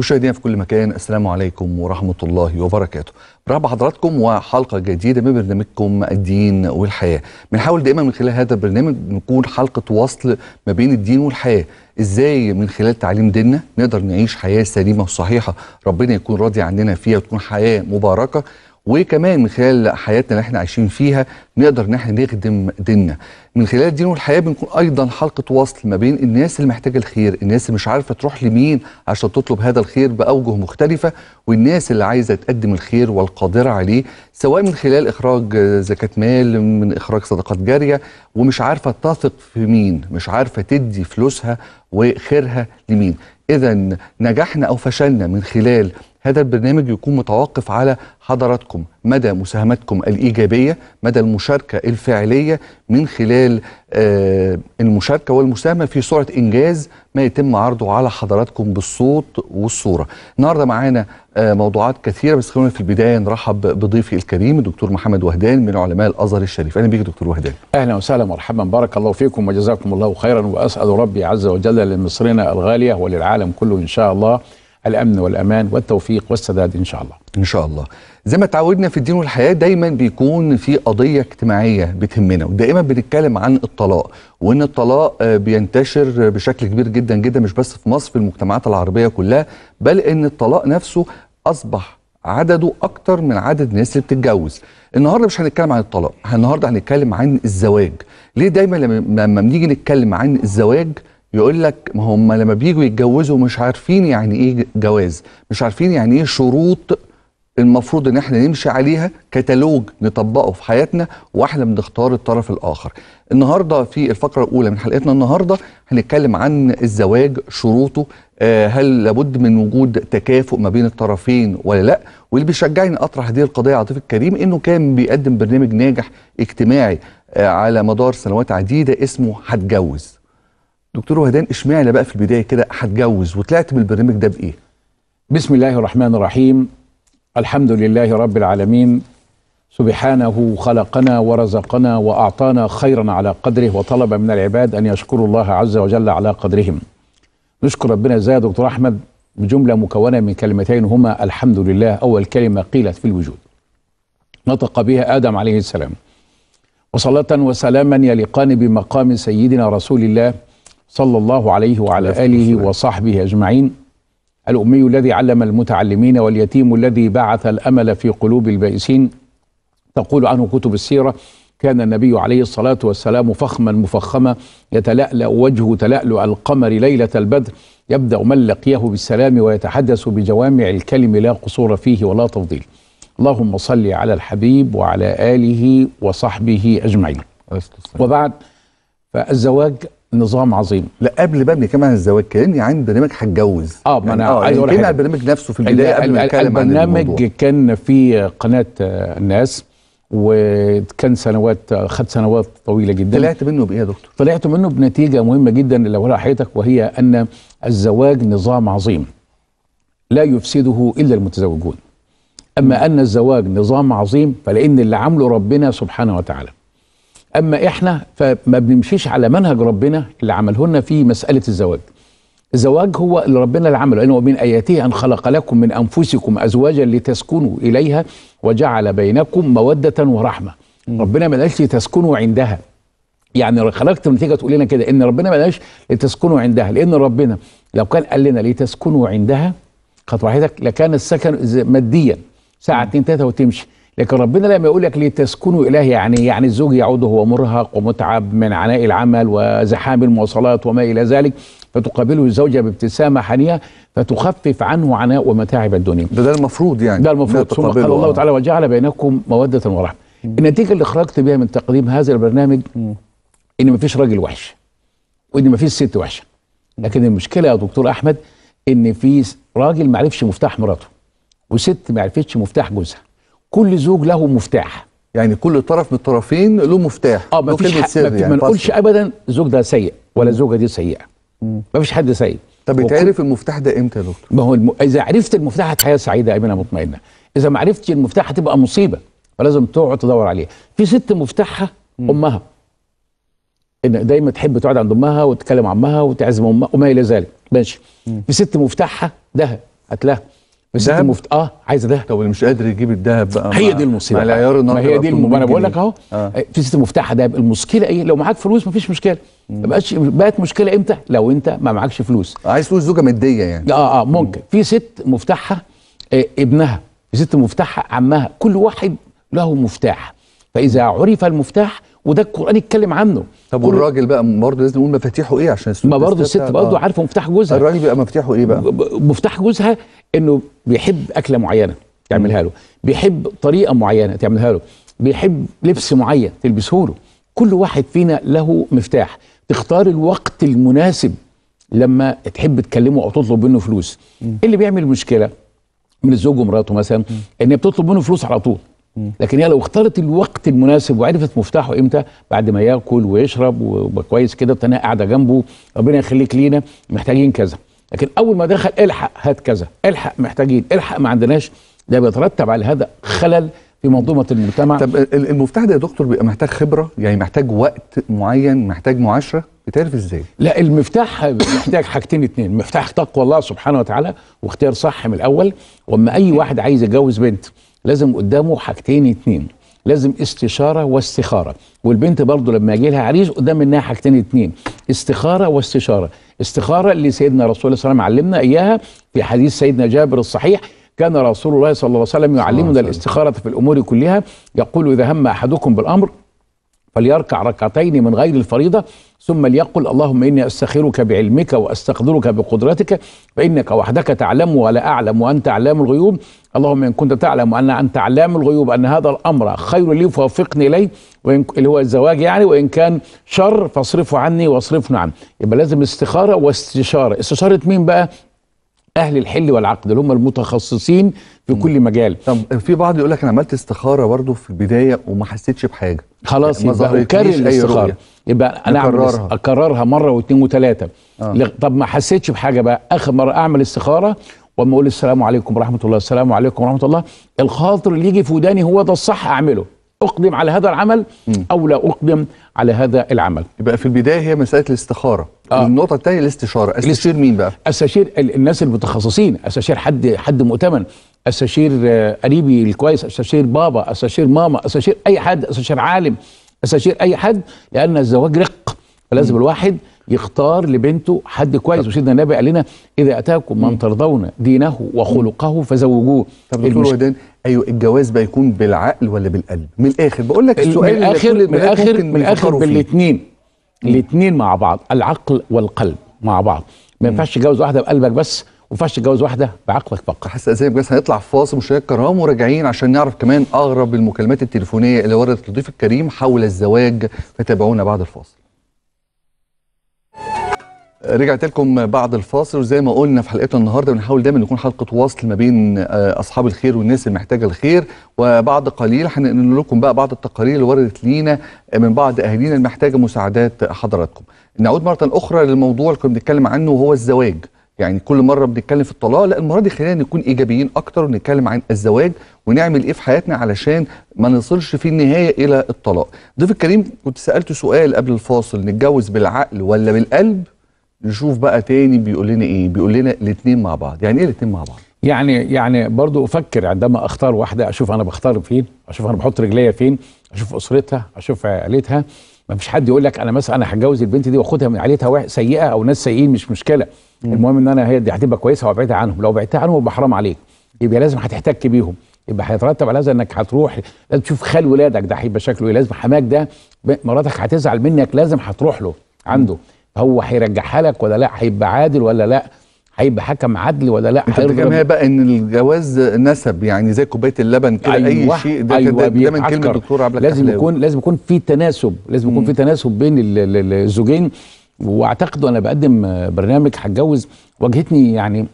مشاهدينا في كل مكان السلام عليكم ورحمة الله وبركاته برحب حضراتكم وحلقة جديدة من برنامجكم الدين والحياة بنحاول دائما من خلال هذا البرنامج نكون حلقة وصل ما بين الدين والحياة ازاي من خلال تعليم ديننا نقدر نعيش حياة سليمة وصحيحة ربنا يكون راضي عننا فيها وتكون حياة مباركة وكمان من خلال حياتنا اللي احنا عايشين فيها نقدر ان احنا نخدم ديننا من خلال الدين والحياه بنكون ايضا حلقه وصل ما بين الناس اللي محتاجه الخير الناس اللي مش عارفه تروح لمين عشان تطلب هذا الخير باوجه مختلفه والناس اللي عايزه تقدم الخير والقادره عليه سواء من خلال اخراج زكاه مال من اخراج صدقات جاريه ومش عارفه تثق في مين مش عارفه تدي فلوسها وخيرها لمين اذا نجحنا او فشلنا من خلال هذا البرنامج يكون متوقف على حضراتكم مدى مساهمتكم الإيجابية مدى المشاركة الفعلية من خلال آه، المشاركة والمساهمة في صورة إنجاز ما يتم عرضه على حضراتكم بالصوت والصورة النهاردة معانا آه، موضوعات كثيرة بس خلونا في البداية نرحب بضيفي الكريم الدكتور محمد وهدان من علماء الأزهر الشريف أهلا بيك دكتور وهدان أهلا وسهلا مرحبا بارك الله فيكم وجزاكم الله خيرا وأسأل ربي عز وجل لمصرنا الغالية وللعالم كله إن شاء الله الامن والامان والتوفيق والسداد ان شاء الله. ان شاء الله. زي ما تعودنا في الدين والحياه دايما بيكون في قضيه اجتماعيه بتهمنا ودائما بنتكلم عن الطلاق وان الطلاق آه، بينتشر بشكل كبير جدا جدا مش بس في مصر في المجتمعات العربيه كلها بل ان الطلاق نفسه اصبح عدده اكتر من عدد الناس اللي بتتجوز النهارده مش هنتكلم عن الطلاق النهارده هنتكلم عن الزواج ليه دايما لما بنيجي نتكلم عن الزواج يقول لك ما هم لما بييجوا يتجوزوا مش عارفين يعني ايه جواز مش عارفين يعني ايه شروط المفروض ان احنا نمشي عليها كتالوج نطبقه في حياتنا واحنا بنختار الطرف الاخر النهارده في الفقره الاولى من حلقتنا النهارده هنتكلم عن الزواج شروطه آه، هل لابد من وجود تكافؤ ما بين الطرفين ولا لا واللي بيشجعني اطرح هذه القضيه عاطف الكريم انه كان بيقدم برنامج ناجح اجتماعي آه، على مدار سنوات عديده اسمه هتجوز دكتور وهدان اشمعنى بقى في البدايه كده هتجوز وطلعت من البرنامج ده بايه؟ بسم الله الرحمن الرحيم الحمد لله رب العالمين سبحانه خلقنا ورزقنا واعطانا خيرا على قدره وطلب من العباد ان يشكروا الله عز وجل على قدرهم. نشكر ربنا ازاي يا دكتور احمد بجمله مكونه من كلمتين هما الحمد لله اول كلمه قيلت في الوجود. نطق بها ادم عليه السلام. وصلاه وسلاما يليقان بمقام سيدنا رسول الله صلى الله عليه وعلى آله وصحبه أجمعين الأمي الذي علم المتعلمين واليتيم الذي بعث الأمل في قلوب البائسين تقول عنه كتب السيرة كان النبي عليه الصلاة والسلام فخما مفخما يتلألأ وجهه تلألؤ القمر ليلة البدر يبدأ من لقيه بالسلام ويتحدث بجوامع الكلم لا قصور فيه ولا تفضيل اللهم صل على الحبيب وعلى آله وصحبه أجمعين وبعد فالزواج نظام عظيم لا قبل ما بنتكلم عن الزواج كلمني يعني عن برنامج هتجوز اه يعني ما انا آه، عايز يعني اقول لك عن البرنامج نفسه في البدايه قبل ما نتكلم عن البرنامج كان في قناه الناس وكان سنوات خد سنوات طويله جدا طلعت منه بايه يا دكتور؟ طلعت منه بنتيجه مهمه جدا اللي هقولها حياتك وهي ان الزواج نظام عظيم لا يفسده الا المتزوجون اما ان الزواج نظام عظيم فلان اللي عامله ربنا سبحانه وتعالى اما احنا فما بنمشيش على منهج ربنا اللي عمله لنا في مساله الزواج الزواج هو اللي ربنا اللي عمله انه من اياته ان خلق لكم من انفسكم ازواجا لتسكنوا اليها وجعل بينكم موده ورحمه م. ربنا ما قالش لتسكنوا عندها يعني خلقت تيجي تقول لنا كده ان ربنا ما قالش لتسكنوا عندها لان ربنا لو كان قال لنا لتسكنوا عندها خط واحده لكان السكن ماديا ساعه ثلاثه وتمشي لكن ربنا لما يقول لك لتسكنوا إليه يعني يعني الزوج يعود وهو مرهق ومتعب من عناء العمل وزحام المواصلات وما إلى ذلك فتقابله الزوجة بابتسامة حنية فتخفف عنه عناء ومتاعب الدنيا ده, ده المفروض يعني ده المفروض ثم قال الله تعالى وجعل بينكم مودة ورحمة النتيجة اللي خرجت بها من تقديم هذا البرنامج م. إن مفيش راجل وحش وإن مفيش ست وحشة لكن المشكلة يا دكتور أحمد إن في راجل ما عرفش مفتاح مراته وست ما عرفتش مفتاح جوزها كل زوج له مفتاح يعني كل طرف من الطرفين له مفتاح اه ما فيش سر يعني ما نقولش ابدا الزوج ده سيء ولا الزوجه دي سيئه ما فيش حد سيء طب يتعرف المفتاح ده امتى يا دكتور؟ ما هو الم... اذا عرفت المفتاح هتحياه سعيده امنه مطمئنه اذا ما عرفتش المفتاح هتبقى مصيبه فلازم تقعد تدور عليه في ست مفتاحها امها ان دايما تحب تقعد عند امها وتتكلم عن امها وتعزم امها وما الى ذلك ماشي في ست مفتاحها ده هات لها مش مفت... اه عايزه ذهب طب اللي مش قادر يجيب الدهب بقى هي دي المصيبه مع العيار النهارده هي دي الم... انا بقول لك اهو آه. فيزه مفتاحها دهب المشكله ايه لو معاك فلوس مفيش مشكله ما بقاش بقت مشكله امتى لو انت ما معكش فلوس عايز فلوس زوجه ماديه يعني اه اه ممكن في ست مفتاحها آه ابنها ست مفتاحها عمها كل واحد له مفتاح فاذا عرف المفتاح وده القران يتكلم عنه طب والراجل بقى برضه لازم نقول مفاتيحه ايه عشان ما برضه الست برضه آه. عارفه مفتاح جوزها الراجل بيبقى مفاتيحه ايه بقى مفتاح جوزها انه بيحب اكله معينه تعملها له بيحب طريقه معينه تعملها له بيحب لبس معين تلبسه له كل واحد فينا له مفتاح تختار الوقت المناسب لما تحب تكلمه او تطلب منه فلوس م. اللي بيعمل مشكله من الزوج ومراته مثلا ان هي بتطلب منه فلوس على طول لكن هي لو اختارت الوقت المناسب وعرفت مفتاحه امتى بعد ما ياكل ويشرب ويبقى كويس كده وتنها قاعده جنبه ربنا يخليك لينا محتاجين كذا لكن اول ما دخل الحق هات كذا الحق محتاجين الحق ما عندناش ده بيترتب على هذا خلل في منظومه المجتمع طب المفتاح ده يا دكتور بيبقى محتاج خبره يعني محتاج وقت معين محتاج معاشره بتعرف ازاي لا المفتاح محتاج حاجتين اتنين مفتاح تقوى الله سبحانه وتعالى واختيار صح من الاول واما اي واحد عايز يتجوز بنت لازم قدامه حاجتين اتنين لازم استشاره واستخاره والبنت برضه لما يجي لها عريس قدام منها حاجتين اتنين استخاره واستشاره استخاره اللي سيدنا رسول الله صلى الله عليه وسلم علمنا اياها في حديث سيدنا جابر الصحيح كان رسول الله صلى الله عليه وسلم يعلمنا الاستخاره في الامور كلها يقول اذا هم احدكم بالامر فليركع ركعتين من غير الفريضة ثم ليقل اللهم إني أستخيرك بعلمك وأستقدرك بقدرتك فإنك وحدك تعلم ولا أعلم وأنت علام الغيوب اللهم إن كنت تعلم أن أنت علام الغيوب أن هذا الأمر خير لي فوفقني إليه وإن اللي هو الزواج يعني وإن كان شر فاصرفه عني واصرفنا عنه يبقى لازم استخارة واستشارة استشارة مين بقى اهل الحل والعقد اللي هم المتخصصين في كل مجال طب في بعض يقول لك انا عملت استخاره برضه في البدايه وما حسيتش بحاجه خلاص يعني يبقى اكرر الاستخاره يبقى انا اكررها اكررها مره واثنين وثلاثه آه. طب ما حسيتش بحاجه بقى اخر مره اعمل استخاره واما اقول السلام عليكم ورحمه الله السلام عليكم ورحمه الله الخاطر اللي يجي في وداني هو ده الصح اعمله اقدم على هذا العمل او لا اقدم على هذا العمل يبقى في البدايه هي مساله الاستخاره آه. النقطه الثانيه الاستشاره استشير مين بقى استشير الناس المتخصصين استشير حد حد مؤتمن استشير آه، قريبي الكويس استشير بابا استشير ماما استشير اي حد استشير عالم استشير اي حد لان الزواج رق فلازم الواحد يختار لبنته حد كويس وسيدنا النبي قال لنا اذا اتاكم من ترضون دينه وخلقه فزوجوه طب المش... ايوه الجواز بقى يكون بالعقل ولا بالقلب من الاخر بقول لك السؤال من الاخر من الاخر من الاخر بالاثنين الاثنين مع بعض العقل والقلب مع بعض ما ينفعش تتجوز واحده بقلبك بس وما ينفعش تتجوز واحده بعقلك فقط حاسس زي بس هنطلع في فاصل مشاهدينا الكرام وراجعين عشان نعرف كمان اغرب المكالمات التليفونيه اللي وردت لضيف الكريم حول الزواج فتابعونا بعد الفاصل رجعت لكم بعد الفاصل وزي ما قلنا في حلقتنا النهارده بنحاول دايما يكون حلقه وصل ما بين آه، اصحاب الخير والناس اللي محتاجه الخير وبعد قليل هننقل لكم بقى بعض التقارير اللي وردت لينا من بعض اهالينا المحتاجه مساعدات حضراتكم. نعود مره اخرى للموضوع اللي كنا بنتكلم عنه وهو الزواج. يعني كل مره بنتكلم في الطلاق لا المره دي خلينا نكون ايجابيين اكتر ونتكلم عن الزواج ونعمل ايه في حياتنا علشان ما نصلش في النهايه الى الطلاق. ضيف الكريم كنت سالته سؤال قبل الفاصل نتجوز بالعقل ولا بالقلب نشوف بقى تاني بيقول لنا ايه بيقول لنا الاثنين مع بعض يعني ايه الاثنين مع بعض يعني يعني برضو افكر عندما اختار واحده اشوف انا بختار فين اشوف انا بحط رجليا فين اشوف اسرتها اشوف عائلتها ما فيش حد يقول لك انا مثلا انا هتجوز البنت دي واخدها من عائلتها سيئه او ناس سيئين مش مشكله مم. المهم ان انا هي دي هتبقى كويسه وابعدها عنهم لو بعدتها عنهم يبقى حرام عليك يبقى لازم هتحتك بيهم يبقى هيترتب على هذا انك هتروح لازم تشوف خال ولادك ده هيبقى شكله ايه لازم حماك ده مراتك هتزعل منك لازم هتروح له عنده مم. هو هيرجعها لك ولا لا هيبقى عادل ولا لا هيبقى حكم عدل ولا لا انت بتجمع بقى ان الجواز نسب يعني زي كوبايه اللبن كده أيوة اي شيء ده أيوة ده, ده كلمه الدكتور عبد لازم حلاوي. يكون لازم يكون في تناسب لازم يكون في تناسب بين الزوجين واعتقد وانا بقدم برنامج هتجوز واجهتني يعني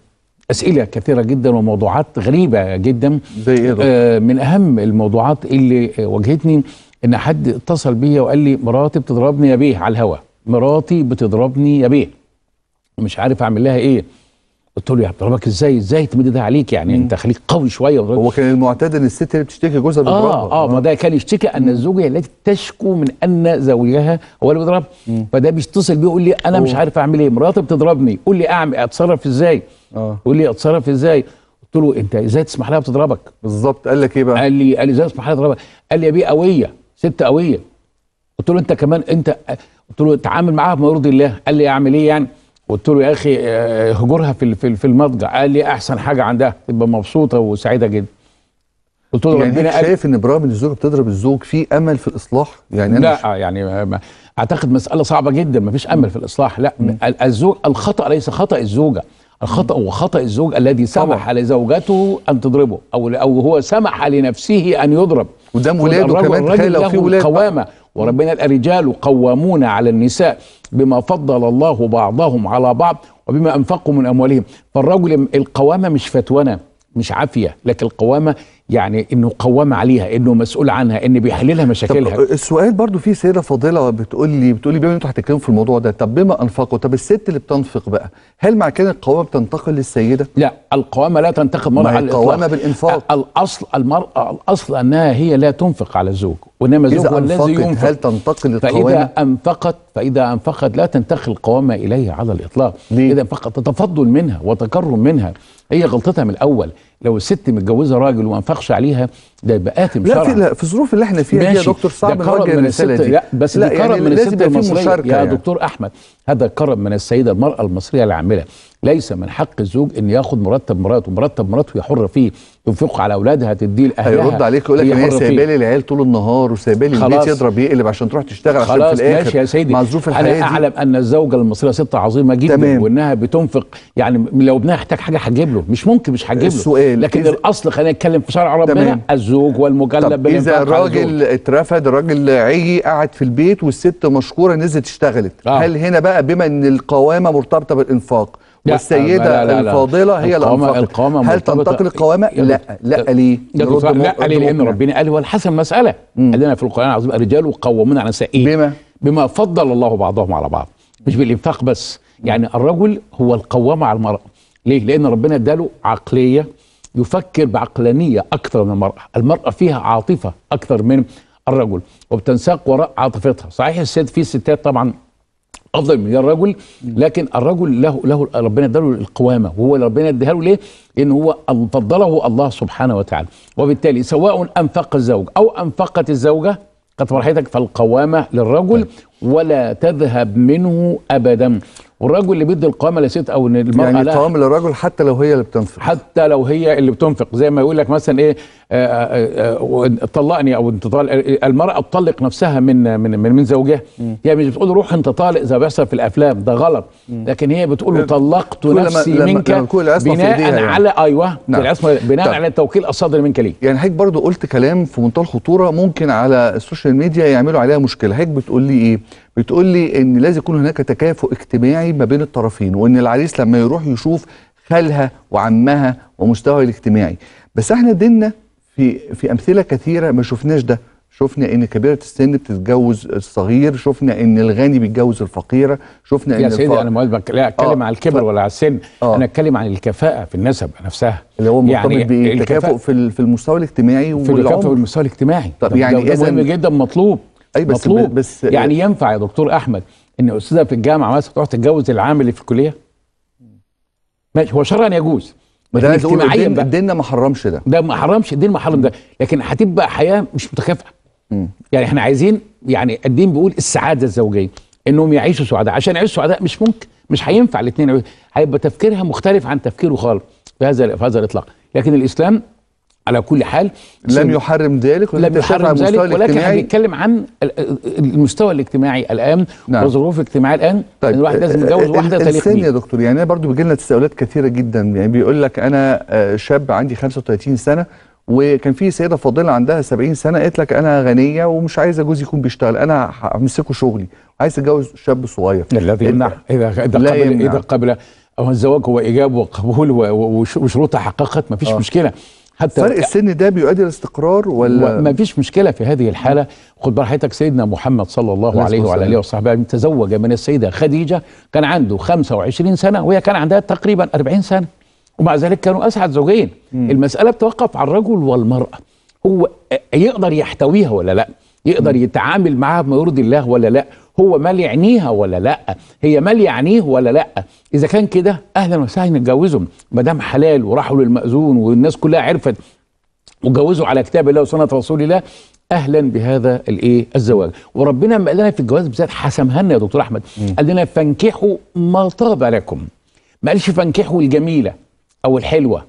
اسئله كثيره جدا وموضوعات غريبه جدا زي ايه آه من اهم الموضوعات اللي واجهتني ان حد اتصل بيا وقال لي مراتي بتضربني يا بيه على الهوا مراتي بتضربني يا بيه مش عارف اعمل لها ايه قلت له يا بضربك ازاي ازاي تمد ده عليك يعني مم. انت خليك قوي شويه وضربك. هو كان المعتاد ان الست اللي بتشتكي جوزها آه، بيضربها اه اه ما ده كان يشتكي ان الزوجه التي تشكو من ان زوجها هو اللي بيضربها فده بيتصل بيه يقول لي انا أوه. مش عارف اعمل ايه مراتي بتضربني قول لي اعمل اتصرف ازاي اه قول لي اتصرف ازاي قلت له انت ازاي تسمح لها بتضربك بالظبط قال لك ايه بقى قال لي قال لي ازاي تسمح لها تضربك قال لي يا بيه قويه ست قويه قلت له انت كمان انت قلت له اتعامل معاها بما يرضي الله قال لي اعمل ايه يعني قلت له يا اخي آه، هجرها في في المضجع قال لي احسن حاجه عندها تبقى مبسوطه وسعيده جدا قلت له يعني ربنا شايف ان برامج الزوج بتضرب الزوج في امل في الاصلاح يعني أنا لا مش... يعني اعتقد مساله صعبه جدا ما فيش امل في الاصلاح لا م. الزوج الخطا ليس خطا الزوجه الخطا هو خطا الزوج الذي سمح لزوجته ان تضربه او او هو سمح لنفسه ان يضرب قدام ولاده كمان تخيل لو في ولاد قوامه وربنا قال الرجال قوامون على النساء بما فضل الله بعضهم على بعض وبما انفقوا من اموالهم فالرجل القوامه مش فتوانه مش عافيه لكن القوامه يعني انه قوام عليها انه مسؤول عنها ان بيحللها مشاكلها طب السؤال برضو في سيده فاضله بتقول لي بتقول لي بما انتوا هتتكلموا في الموضوع ده طب بما انفقوا طب الست اللي بتنفق بقى هل مع كده القوامه بتنتقل للسيده لا القوامه لا تنتقل مرة على القوامه بالانفاق الاصل المراه الاصل انها هي لا تنفق على الزوج وإنما زوجها الذي ينفق هل تنتقل القوامة فإذا أنفقت فإذا أنفقت لا تنتقل القوامة إليها على الإطلاق ليه؟ إذا أنفقت تتفضل منها وتكرم منها هي غلطتها من الأول لو الست متجوزة راجل وما أنفقش عليها ده يبقى آثم لا في لا في الظروف اللي احنا فيها دي يا دكتور صعب نوجه الرسالة دي لا بس لا يعني من الست المصرية يا يعني. دكتور أحمد هذا كرم من السيدة المرأة المصرية العاملة ليس من حق الزوج أن ياخد مرتب مراته مرتب مراته يحر فيه تنفق على اولادها تديه لاهلها هيرد عليك يقول لك هي سايبه لي العيال طول النهار وسايبه لي البيت يضرب يقلب عشان تروح تشتغل عشان في الاخر ماشي يا سيدي مع ظروف الحياه انا اعلم ان الزوجه المصريه ست عظيمه جدا تمام. وانها بتنفق يعني لو ابنها احتاج حاجه هتجيب له مش ممكن مش هتجيب له السؤال لكن إز... الاصل خلينا نتكلم في شرع ربنا الزوج والمجلب اذا الراجل اترفد الراجل عي قعد في البيت والست مشكوره نزلت اشتغلت آه. هل هنا بقى بما ان القوامه مرتبطه بالانفاق والسيده لا لا لا الفاضله هي القوامه القوامه هل تنتقل القوامه؟ لا لا ليه؟ لا ليه؟ لان ربنا قال هو الحسن مساله قال لنا في القران العظيم الرجال قوامون على سائل بما؟ بما فضل الله بعضهم على بعض مش بالانفاق بس يعني الرجل هو القوام على المرأة ليه؟ لأن ربنا اداله عقلية يفكر بعقلانية أكثر من المرأة المرأة فيها عاطفة أكثر من الرجل وبتنساق وراء عاطفتها صحيح الست في ستات طبعا افضل من الرجل لكن الرجل له له ربنا اداله القوامه وهو اللي ربنا اداها له ليه؟ ان هو فضله الله سبحانه وتعالى وبالتالي سواء انفق الزوج او انفقت الزوجه قد فرحتك فالقوامه للرجل طيب. ولا تذهب منه ابدا والرجل اللي بيدي القامه لست او المراه يعني القوامه للرجل حتى لو هي اللي بتنفق حتى لو هي اللي بتنفق زي ما يقول لك مثلا ايه آه، آه، آه، طلقني او انت طالق المراه تطلق نفسها من من من, من زوجها هي يعني مش بتقول روح انت طالق زي ما بيحصل في الافلام ده غلط لكن هي بتقول له إيه، طلقت نفسي لما منك لما بناء يعني. على ايوه نعم. العصمه بناء طب. على التوكيل الصادر منك ليك يعني حضرتك برضو قلت كلام في منتهى الخطوره ممكن على السوشيال ميديا يعملوا عليها مشكله حضرتك بتقول لي ايه بتقول لي ان لازم يكون هناك تكافؤ اجتماعي ما بين الطرفين وان العريس لما يروح يشوف خالها وعمها ومستوى الاجتماعي بس احنا دينا في في امثله كثيره ما شفناش ده شفنا ان كبيره السن بتتجوز الصغير شفنا ان الغني بيتجوز الفقيره شفنا ان يا سيدي الفقر... انا ما لا اتكلم آه على الكبر ف... ولا على السن آه. انا اتكلم عن الكفاءه في النسب نفسها اللي هو مرتبط يعني بالتكافؤ التكافؤ في في المستوى الاجتماعي في التكافؤ في المستوى الاجتماعي طب يعني اذا مهم جدا مطلوب أي بس مطلوب بس يعني ينفع يا دكتور احمد ان استاذه في الجامعه مثلا تروح تتجوز العام اللي في الكليه ماشي هو شرعا يجوز ما ده عايز الدين ما حرمش ده ده ما حرمش الدين ما حرم ده لكن هتبقى حياه مش متكافئه يعني احنا عايزين يعني الدين بيقول السعاده الزوجيه انهم يعيشوا سعداء عشان يعيشوا سعداء مش ممكن مش هينفع الاثنين هيبقى تفكيرها مختلف عن تفكيره خالص في هذا في هذا الاطلاق لكن الاسلام على كل حال لم يحرم ذلك لم يحرم ذلك ولكن احنا بنتكلم عن المستوى الاجتماعي الان نعم. والظروف الاجتماعيه الان طيب الواحد آه، لازم يتجوز آه، واحده آه، تليق بيه يا دكتور يعني برضو بيجي لنا تساؤلات كثيره جدا يعني بيقول لك انا شاب عندي 35 سنه وكان في سيده فاضله عندها 70 سنه قالت لك انا غنيه ومش عايزه جوزي يكون بيشتغل انا همسكه شغلي عايز اتجوز شاب صغير الذي إيه؟ يمنع اذا اذا قبل يمنع. اذا قبل او الزواج هو ايجاب وقبول وشروطه حققت مفيش آه. مشكله حتى فرق السن ده بيؤدي للاستقرار ولا ما فيش مشكله في هذه الحاله خد بال حضرتك سيدنا محمد صلى الله عليه وعلى اله وصحبه تزوج من السيده خديجه كان عنده 25 سنه وهي كان عندها تقريبا 40 سنه ومع ذلك كانوا اسعد زوجين م. المساله بتوقف على الرجل والمراه هو يقدر يحتويها ولا لا يقدر يتعامل معها بما يرضي الله ولا لا هو مال يعنيها ولا لا هي مال يعنيه ولا لا اذا كان كده اهلا وسهلا نتجوزهم ما دام حلال وراحوا للمأذون والناس كلها عرفت وجوزوا على كتاب الله وسنه رسول الله اهلا بهذا الايه الزواج وربنا ما قال لنا في الجواز بالذات حسمها لنا يا دكتور احمد قال لنا فانكحوا ما طاب لكم ما قالش فانكحوا الجميله او الحلوه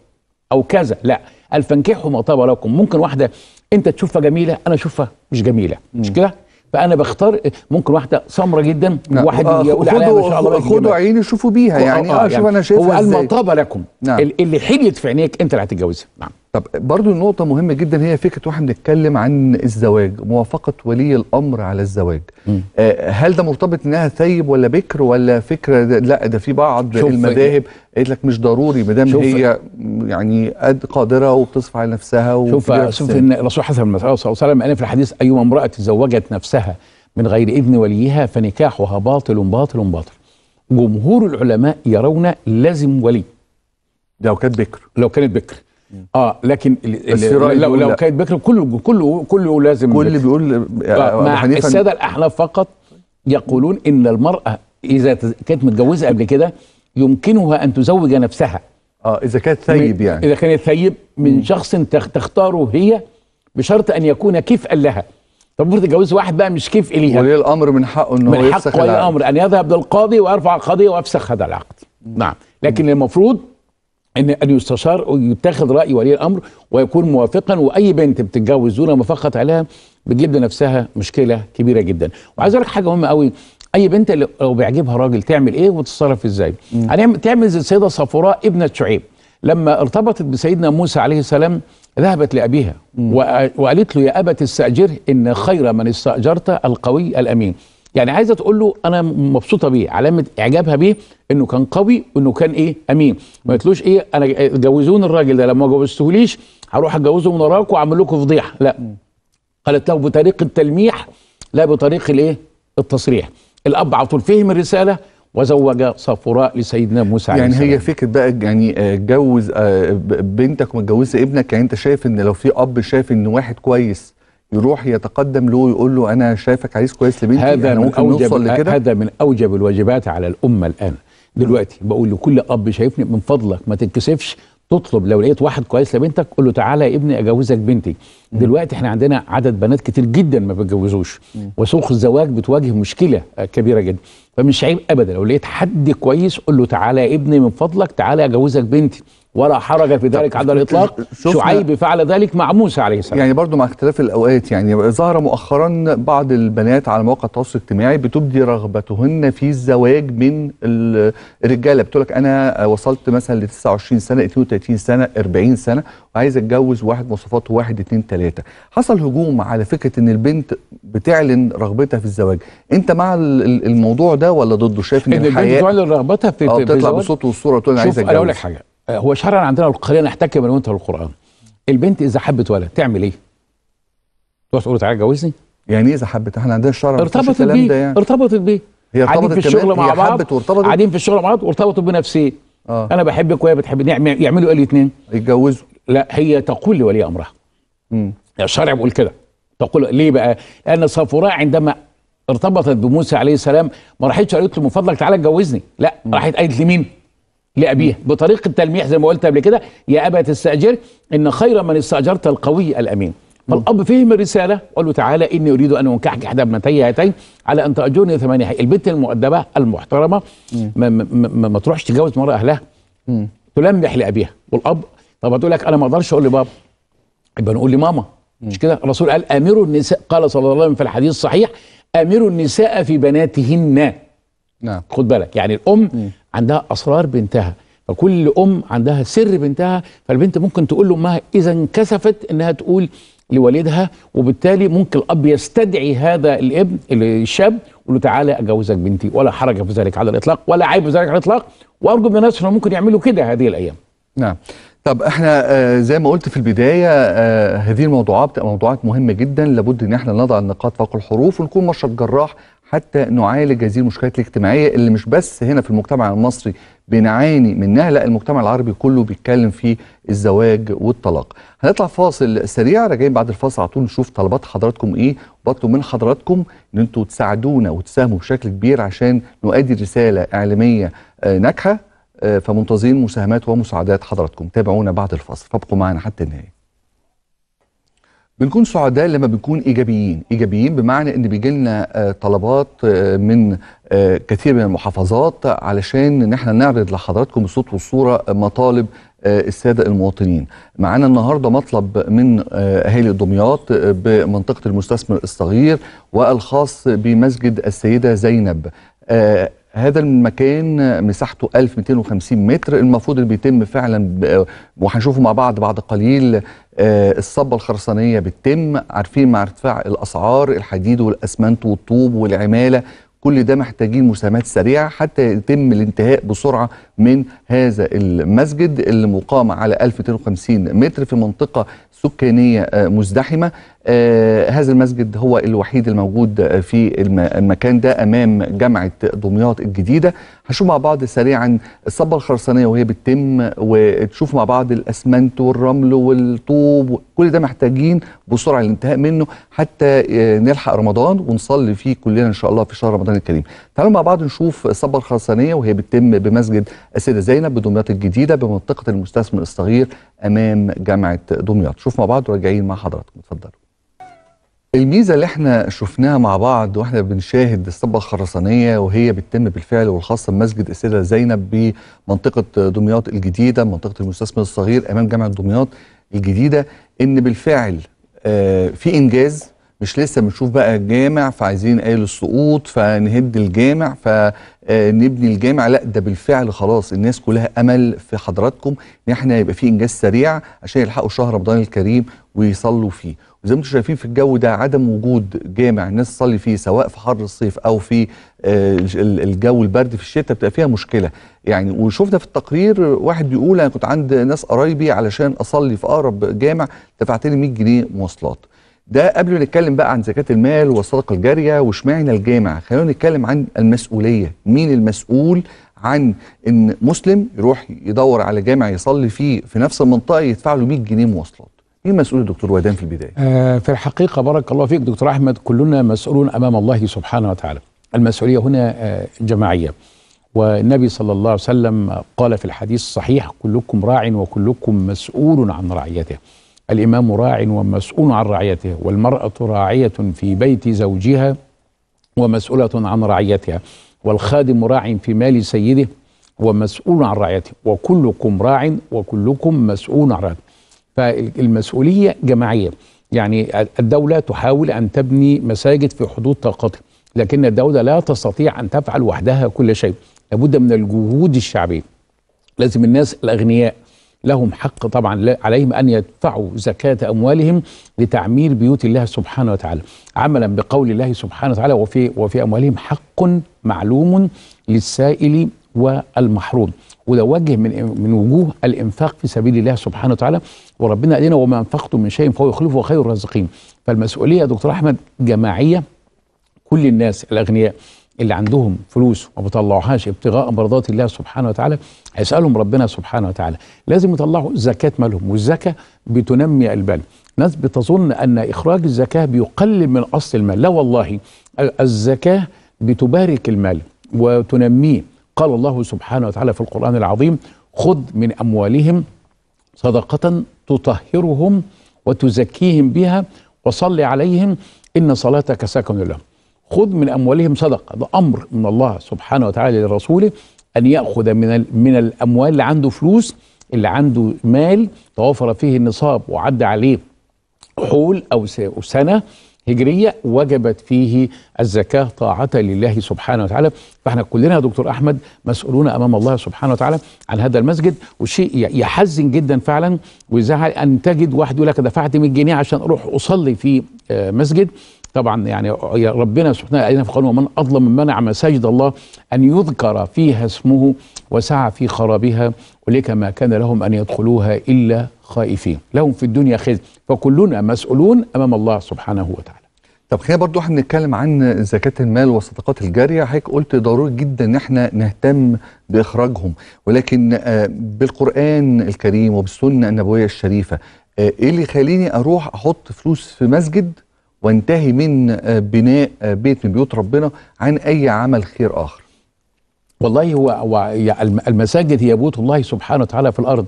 او كذا لا قال فانكحوا ما طاب لكم ممكن واحده انت تشوفها جميله انا اشوفها مش جميله مش كده فانا بختار ممكن واحده سمره جدا نعم. واحد آه يقول عليها ما شاء الله خدوا عيني شوفوا بيها يعني اه, آه، شوف يعني انا شايفها هو المطابه لكم نعم. اللي حليت في عينيك انت اللي هتتجوزها نعم طب برضو النقطة مهمة جدا هي فكرة واحد بنتكلم عن الزواج موافقة ولي الأمر على الزواج آه هل ده مرتبط إنها ثيب ولا بكر ولا فكرة ده لا ده في بعض المذاهب قالت لك مش ضروري ما دام هي يعني قد قادرة وبتصفى على نفسها شوف شوف إن الرسول حسن صلى الله عليه وسلم قال في الحديث أيما امرأة تزوجت نفسها من غير إذن وليها فنكاحها باطل باطل باطل جمهور العلماء يرون لازم ولي لو كانت بكر لو كانت بكر اه لكن اللي اللي لو لو كانت بكر كله كله كله لازم كل بيقول آه، آه، مع الساده الاحناف فقط يقولون ان المراه اذا كانت متجوزه قبل كده يمكنها ان تزوج نفسها اه اذا كانت ثيب يعني اذا كانت ثيب من شخص تختاره هي بشرط ان يكون كفءا لها طب المفروض تتجوز واحد بقى مش كيف اليها ولي الامر من حقه ان هو من حق ولي الامر ان يذهب للقاضي ويرفع القضيه وافسخ هذا العقد نعم لكن المفروض ان ان يستشار ويتخذ راي ولي الامر ويكون موافقا واي بنت بتتجوز دون مفقط عليها بتجيب لنفسها مشكله كبيره جدا وعايز اقول لك حاجه مهمه قوي اي بنت لو بيعجبها راجل تعمل ايه وتتصرف ازاي يعني تعمل زي السيده صفوراء ابنه شعيب لما ارتبطت بسيدنا موسى عليه السلام ذهبت لابيها وقالت له يا ابت استاجره ان خير من استاجرت القوي الامين يعني عايزه تقول له انا مبسوطه بيه علامه اعجابها بيه انه كان قوي وانه كان ايه امين ما قلتلوش ايه انا جوزوني الراجل ده لما ما جوزتهوليش هروح اتجوزه من وراك واعمل لكم فضيحه لا قالت له بطريقه التلميح لا بطريقه الايه التصريح الاب على طول فهم الرساله وزوج صفوراء لسيدنا موسى يعني عليه السلام. هي فكره بقى يعني آه، اتجوز آه، بنتك وما ابنك يعني انت شايف ان لو في اب شايف ان واحد كويس يروح يتقدم له يقول له انا شايفك عايز كويس لبنتي هذا ممكن يعني من ممكن أوجب نوصل لكده هذا من اوجب الواجبات على الامه الان دلوقتي بقول لكل اب شايفني من فضلك ما تتكسفش تطلب لو لقيت واحد كويس لبنتك قول له تعالى يا ابني اجوزك بنتي دلوقتي احنا عندنا عدد بنات كتير جدا ما بيتجوزوش وسوق الزواج بتواجه مشكله آه، كبيره جدا فمش عيب ابدا لو لقيت حد كويس قول له تعالى يا ابني من فضلك تعالى اجوزك بنتي ولا حرج في ذلك على الاطلاق شعيب فعل ذلك مع موسى عليه السلام يعني برضو مع اختلاف الاوقات يعني ظهر مؤخرا بعض البنات على مواقع التواصل الاجتماعي بتبدي رغبتهن في الزواج من الرجاله بتقول لك انا وصلت مثلا ل 29 سنه 32 سنه 40 سنه وعايز اتجوز واحد مواصفاته واحد اثنين ثلاثه حصل هجوم على فكره ان البنت بتعلن رغبتها في الزواج انت مع الموضوع ده ولا ضده شايف ان, إن الحياه البنت تعلن رغبتها في, آه، في تطلع بصوت والصوره تقول انا عايز اتجوز شوف اقول لك حاجه آه، هو شرعا عندنا القرينه نحتكم انا وانت للقران البنت اذا حبت ولد تعمل ايه؟ تروح تقول تعالى جوزني؟ يعني ايه اذا حبت؟ احنا عندنا الشرع ارتبطت بيه يعني. ارتبطت بيه هي ارتبطت في الشغل مع بعض قاعدين في الشغل مع بعض وارتبطوا بنفسي آه. انا بحبك وهي بتحبني نعم، يعملوا ايه الاثنين؟ يتجوزوا لا هي تقول لولي امرها امم الشرع بيقول كده تقول ليه بقى؟ لان صفوراء عندما ارتبطت بموسى عليه السلام ما راحتش قالت له من فضلك تعالى اتجوزني لا راحت قالت لمين؟ لأبيه بطريقة تلميح زي ما قلت قبل كده يا أبا تستأجر إن خير من استأجرت القوي الأمين فالأب فهم الرسالة قال له تعالى إني أريد أن أنكحك إحدى ابنتي هاتين على أن تأجرني ثمانية حي البنت المؤدبة المحترمة ما, ما, ما, ما تروحش تتجوز مرة أهلها تلمح لأبيها والأب طب هتقول لك أنا ما أقدرش أقول لبابا يبقى نقول لماما مش كده الرسول قال أمروا النساء قال صلى الله عليه وسلم في الحديث الصحيح أمروا النساء في بناتهن نعم خد بالك يعني الام مم. عندها اسرار بنتها فكل ام عندها سر بنتها فالبنت ممكن تقول لامها اذا انكسفت انها تقول لوالدها وبالتالي ممكن الاب يستدعي هذا الابن الشاب يقول له تعالى اجوزك بنتي ولا حرج في ذلك على الاطلاق ولا عيب في ذلك على الاطلاق وارجو من الناس انهم ممكن يعملوا كده هذه الايام نعم طب احنا آه، زي ما قلت في البدايه آه، هذه الموضوعات بتبقى موضوعات مهمه جدا لابد ان احنا نضع النقاط فوق الحروف ونكون مشرب جراح حتى نعالج هذه المشكلات الاجتماعية اللي مش بس هنا في المجتمع المصري بنعاني منها لا المجتمع العربي كله بيتكلم في الزواج والطلاق هنطلع فاصل سريع راجعين بعد الفاصل على طول نشوف طلبات حضراتكم ايه وبطلب من حضراتكم ان انتوا تساعدونا وتساهموا بشكل كبير عشان نؤدي رسالة إعلامية آه، ناجحة آه، فمنتظرين مساهمات ومساعدات حضراتكم تابعونا بعد الفاصل فابقوا معنا حتى النهاية بنكون سعداء لما بنكون ايجابيين ايجابيين بمعنى ان بيجي لنا آه، طلبات آه، من آه، كثير من المحافظات علشان ان احنا نعرض لحضراتكم الصوت والصوره مطالب الساده المواطنين معانا النهارده مطلب من اهالي دمياط بمنطقه المستثمر الصغير والخاص بمسجد السيده زينب هذا المكان مساحته 1250 متر المفروض اللي بيتم فعلا وهنشوفه مع بعض بعد قليل آه، الصبة الخرسانية بتتم عارفين مع ارتفاع الأسعار الحديد والأسمنت والطوب والعمالة كل ده محتاجين مساهمات سريعة حتى يتم الانتهاء بسرعة من هذا المسجد اللي مقام على 1250 متر في منطقة سكانية آه، مزدحمة آه، هذا المسجد هو الوحيد الموجود في المكان ده امام جامعه دمياط الجديده هنشوف مع بعض سريعا الصبه الخرسانيه وهي بتتم وتشوف مع بعض الاسمنت والرمل والطوب كل ده محتاجين بسرعه الانتهاء منه حتى آه، نلحق رمضان ونصلي فيه كلنا ان شاء الله في شهر رمضان الكريم تعالوا مع بعض نشوف الصبه الخرسانيه وهي بتتم بمسجد السيده زينب بدمياط الجديده بمنطقه المستثمر الصغير امام جامعه دمياط شوف مع بعض وراجعين مع حضراتكم اتفضلوا الميزه اللي احنا شفناها مع بعض واحنا بنشاهد الصبه الخرسانيه وهي بتتم بالفعل والخاصه بمسجد السيده زينب بمنطقه دمياط الجديده منطقه المستثمر الصغير امام جامعه دمياط الجديده ان بالفعل آه، في انجاز مش لسه بنشوف بقى الجامع فعايزين قايل السقوط فنهد الجامع فنبني آه، الجامع لا ده بالفعل خلاص الناس كلها امل في حضراتكم ان احنا يبقى في انجاز سريع عشان يلحقوا شهر رمضان الكريم ويصلوا فيه زي ما انتم شايفين في الجو ده عدم وجود جامع الناس تصلي فيه سواء في حر الصيف او في آه، الجو البرد في الشتاء بتبقى فيها مشكله يعني وشفنا في التقرير واحد بيقول انا كنت عند ناس قرايبي علشان اصلي في اقرب جامع دفعت لي 100 جنيه مواصلات ده قبل ما نتكلم بقى عن زكاه المال والصدقه الجاريه واشمعنى الجامع خلينا نتكلم عن المسؤوليه مين المسؤول عن ان مسلم يروح يدور على جامع يصلي فيه في نفس المنطقه يدفع له 100 جنيه مواصلات مين إيه مسؤول الدكتور ودان في البدايه؟ آه في الحقيقه بارك الله فيك دكتور احمد كلنا مسؤولون امام الله سبحانه وتعالى. المسؤوليه هنا آه جماعيه. والنبي صلى الله عليه وسلم قال في الحديث الصحيح كلكم راع وكلكم مسؤول عن رعيته. الامام راع ومسؤول عن رعيته والمراه راعيه في بيت زوجها ومسؤوله عن رعيتها والخادم راع في مال سيده ومسؤول عن رعيته وكلكم راع وكلكم مسؤول عن رعيته فالمسؤوليه جماعيه يعني الدوله تحاول ان تبني مساجد في حدود طاقتها لكن الدوله لا تستطيع ان تفعل وحدها كل شيء لابد من الجهود الشعبيه لازم الناس الاغنياء لهم حق طبعا عليهم ان يدفعوا زكاه اموالهم لتعمير بيوت الله سبحانه وتعالى عملا بقول الله سبحانه وتعالى وفي وفي اموالهم حق معلوم للسائل والمحروم وده وجه من من وجوه الانفاق في سبيل الله سبحانه وتعالى وربنا قال لنا وما انفقتم من شيء فهو يخلفه خير الرازقين فالمسؤوليه يا دكتور احمد جماعيه كل الناس الاغنياء اللي عندهم فلوس وما بيطلعوهاش ابتغاء مرضات الله سبحانه وتعالى هيسالهم ربنا سبحانه وتعالى لازم يطلعوا زكاه مالهم والزكاه بتنمي البال ناس بتظن ان اخراج الزكاه بيقلل من اصل المال لا والله الزكاه بتبارك المال وتنميه قال الله سبحانه وتعالى في القران العظيم خذ من اموالهم صدقه تطهرهم وتزكيهم بها وصل عليهم إن صلاتك سكن لهم خذ من أموالهم صدقة ده أمر من الله سبحانه وتعالى لرسوله أن يأخذ من, من الأموال اللي عنده فلوس اللي عنده مال توافر فيه النصاب وعد عليه حول أو سنة هجرية وجبت فيه الزكاة طاعة لله سبحانه وتعالى فاحنا كلنا يا دكتور أحمد مسؤولون أمام الله سبحانه وتعالى عن هذا المسجد وشيء يحزن جدا فعلا ويزعل أن تجد واحد يقول لك دفعت 100 جنيه عشان أروح أصلي في آه، مسجد طبعا يعني ربنا سبحانه وتعالى في قانون ومن أظلم من منع مساجد الله أن يذكر فيها اسمه وسعى في خرابها وليك ما كان لهم أن يدخلوها إلا خائفين لهم في الدنيا خزي فكلنا مسؤولون امام الله سبحانه وتعالى طب خلينا برضو احنا بنتكلم عن زكاة المال والصدقات الجارية حضرتك قلت ضروري جدا ان احنا نهتم بإخراجهم ولكن آه، بالقرآن الكريم وبالسنة النبوية الشريفة آه، ايه اللي يخليني اروح احط فلوس في مسجد وانتهي من آه، بناء بيت من بيوت ربنا عن اي عمل خير اخر والله هو المساجد هي بيوت الله سبحانه وتعالى في الارض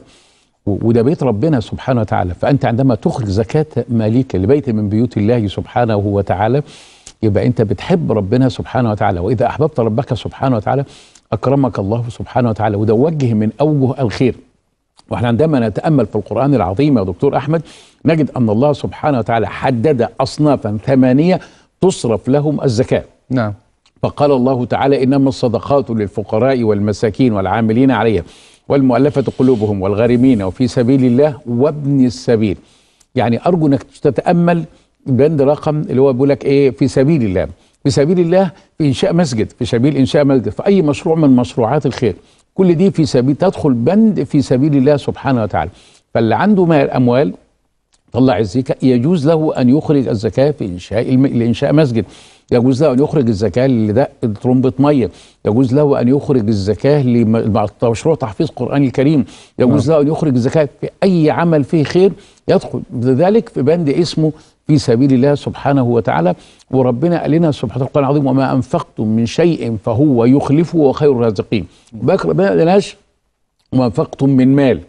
وده بيت ربنا سبحانه وتعالى فأنت عندما تخرج زكاة ماليك لبيت من بيوت الله سبحانه وتعالى يبقى أنت بتحب ربنا سبحانه وتعالى وإذا أحببت ربك سبحانه وتعالى أكرمك الله سبحانه وتعالى وده وجه من أوجه الخير واحنا عندما نتامل في القران العظيم يا دكتور احمد نجد ان الله سبحانه وتعالى حدد اصنافا ثمانيه تصرف لهم الزكاه. نعم. فقال الله تعالى انما الصدقات للفقراء والمساكين والعاملين عليها والمؤلفة قلوبهم والغارمين وفي سبيل الله وابن السبيل يعني أرجو أنك تتأمل بند رقم اللي هو بيقول لك إيه في سبيل الله في سبيل الله في إنشاء مسجد في سبيل إنشاء مسجد في أي مشروع من مشروعات الخير كل دي في سبيل تدخل بند في سبيل الله سبحانه وتعالى فاللي عنده مال أموال طلع الزكاة يجوز له أن يخرج الزكاة في إنشاء لإنشاء مسجد يجوز له ان يخرج الزكاه لدق ترمبه ميه يجوز له ان يخرج الزكاه لمشروع تحفيظ القران الكريم يجوز نعم. له ان يخرج الزكاه في اي عمل فيه خير يدخل ذلك في بند اسمه في سبيل الله سبحانه وتعالى وربنا قال لنا سبحانه القرآن العظيم وما أنفقتم من شيء فهو يخلفه وخير الرازقين بكر ما قالناش وما أنفقتم من مال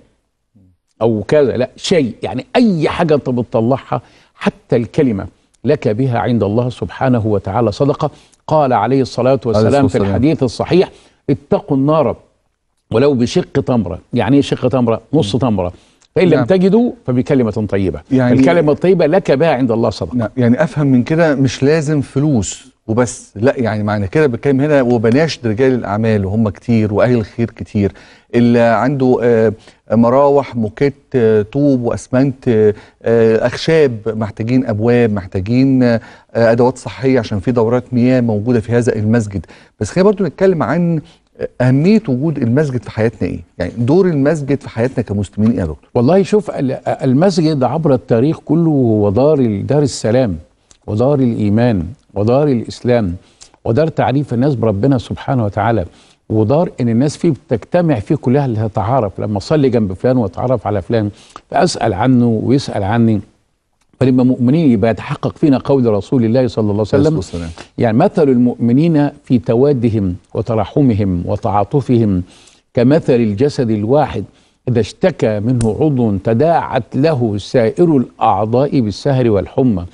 أو كذا لا شيء يعني أي حاجة أنت بتطلعها حتى الكلمة لك بها عند الله سبحانه وتعالى صدقة قال عليه الصلاة والسلام في الحديث الصحيح اتقوا النار ولو بشق تمرة يعني ايه شق تمرة نص تمرة فإن نعم. لم تجدوا فبكلمة طيبة يعني الكلمة الطيبة لك بها عند الله صدقة نعم. يعني أفهم من كده مش لازم فلوس وبس لا يعني معنى كده بتكلم هنا وبناشد رجال الاعمال وهم كتير واهل الخير كتير اللي عنده آه، مراوح موكيت آه، طوب واسمنت آه، اخشاب محتاجين ابواب محتاجين ادوات صحيه عشان في دورات مياه موجوده في هذا المسجد بس خلينا برضو نتكلم عن أهمية وجود المسجد في حياتنا إيه؟ يعني دور المسجد في حياتنا كمسلمين إيه يا دكتور؟ والله شوف المسجد عبر التاريخ كله هو دار دار السلام ودار الإيمان ودار الإسلام ودار تعريف الناس بربنا سبحانه وتعالى ودار ان الناس فيه بتجتمع فيه كلها اللي هتعرف لما اصلي جنب فلان واتعرف على فلان فاسال عنه ويسال عني فلما مؤمنين يبقى يتحقق فينا قول رسول الله صلى الله عليه وسلم يعني مثل المؤمنين في توادهم وترحمهم وتعاطفهم كمثل الجسد الواحد إذا اشتكى منه عضو تداعت له سائر الأعضاء بالسهر والحمى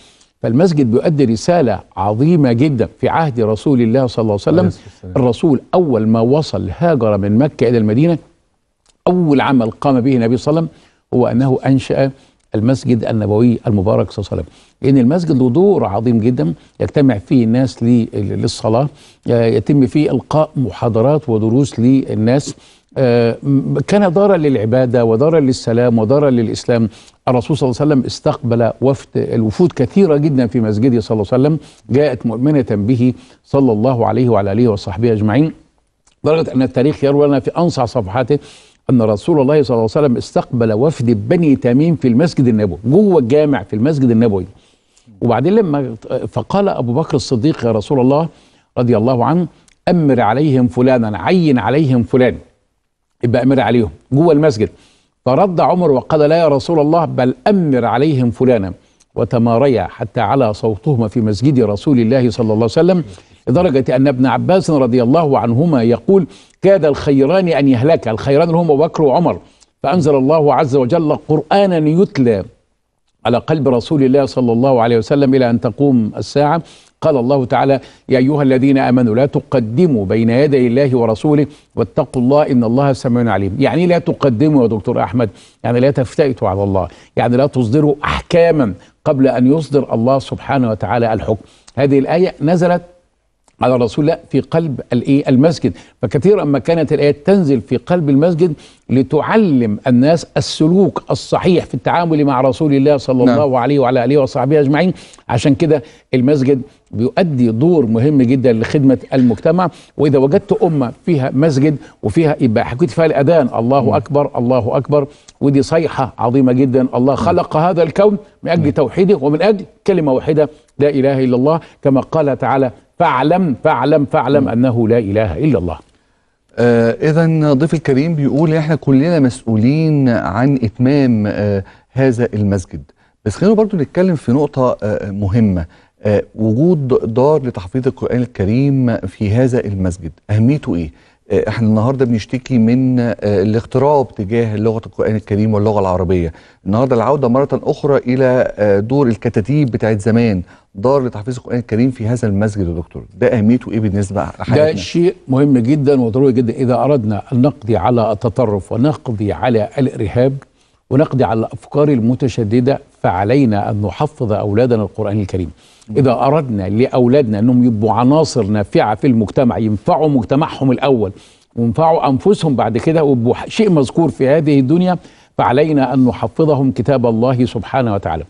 فالمسجد بيؤدي رسالة عظيمة جدا في عهد رسول الله صلى الله عليه وسلم الرسول أول ما وصل هاجر من مكة إلى المدينة أول عمل قام به النبي صلى الله عليه وسلم هو أنه أنشأ المسجد النبوي المبارك صلى الله عليه وسلم لأن المسجد له دور عظيم جدا يجتمع فيه الناس للصلاة آه، يتم فيه إلقاء محاضرات ودروس للناس كان دارا للعبادة ودارا للسلام ودارا للإسلام الرسول صلى الله عليه وسلم استقبل وفد الوفود كثيرة جدا في مسجده صلى الله عليه وسلم جاءت مؤمنة به صلى الله عليه وعلى آله وصحبه أجمعين لدرجة أن التاريخ يروي لنا في أنصع صفحاته أن رسول الله صلى الله عليه وسلم استقبل وفد بني تميم في المسجد النبوي جوه الجامع في المسجد النبوي وبعدين لما فقال أبو بكر الصديق يا رسول الله رضي الله عنه أمر عليهم فلانا عين عليهم فلان يبقى امر عليهم جوه المسجد فرد عمر وقال لا يا رسول الله بل امر عليهم فلانا وتماريا حتى على صوتهما في مسجد رسول الله صلى الله عليه وسلم لدرجة أن ابن عباس رضي الله عنهما يقول كاد الخيران أن يهلك الخيران اللي هم بكر وعمر فأنزل الله عز وجل قرآنا يتلى على قلب رسول الله صلى الله عليه وسلم إلى أن تقوم الساعة قال الله تعالى يا أيها الذين آمنوا لا تقدموا بين يدي الله ورسوله واتقوا الله إن الله سميع عليم يعني لا تقدموا يا دكتور أحمد يعني لا تفتئتوا على الله يعني لا تصدروا أحكاما قبل أن يصدر الله سبحانه وتعالى الحكم هذه الآية نزلت على الرسول لا في قلب الايه المسجد فكثيرا ما كانت الايات تنزل في قلب المسجد لتعلم الناس السلوك الصحيح في التعامل مع رسول الله صلى نعم. الله عليه وعلى اله وصحبه اجمعين عشان كده المسجد بيؤدي دور مهم جدا لخدمه المجتمع واذا وجدت امه فيها مسجد وفيها يبقى حكيت فيها الاذان الله م. نعم. اكبر الله اكبر ودي صيحه عظيمه جدا الله نعم. خلق م. هذا الكون من اجل م. نعم. توحيده ومن اجل كلمه واحده لا اله الا الله كما قال تعالى فاعلم فاعلم فاعلم انه لا اله الا الله آه اذا ضيف الكريم بيقول احنا كلنا مسؤولين عن اتمام آه هذا المسجد بس خلينا برضو نتكلم في نقطه آه مهمه آه، وجود دار لتحفيظ القران الكريم في هذا المسجد اهميته ايه آه، احنا النهارده بنشتكي من آه، الاغتراب تجاه لغه القران الكريم واللغه العربيه النهارده العوده مره اخرى الى آه، دور الكتاتيب بتاعت زمان دار لتحفيظ القران الكريم في هذا المسجد يا دكتور ده اهميته ايه بالنسبه لحياتنا ده شيء مهم جدا وضروري جدا اذا اردنا ان نقضي على التطرف ونقضي على الارهاب ونقضي على الافكار المتشدده فعلينا ان نحفظ اولادنا القران الكريم إذا أردنا لأولادنا أنهم يبقوا عناصر نافعة في المجتمع ينفعوا مجتمعهم الأول وينفعوا أنفسهم بعد كده ويبقوا شيء مذكور في هذه الدنيا فعلينا أن نحفظهم كتاب الله سبحانه وتعالى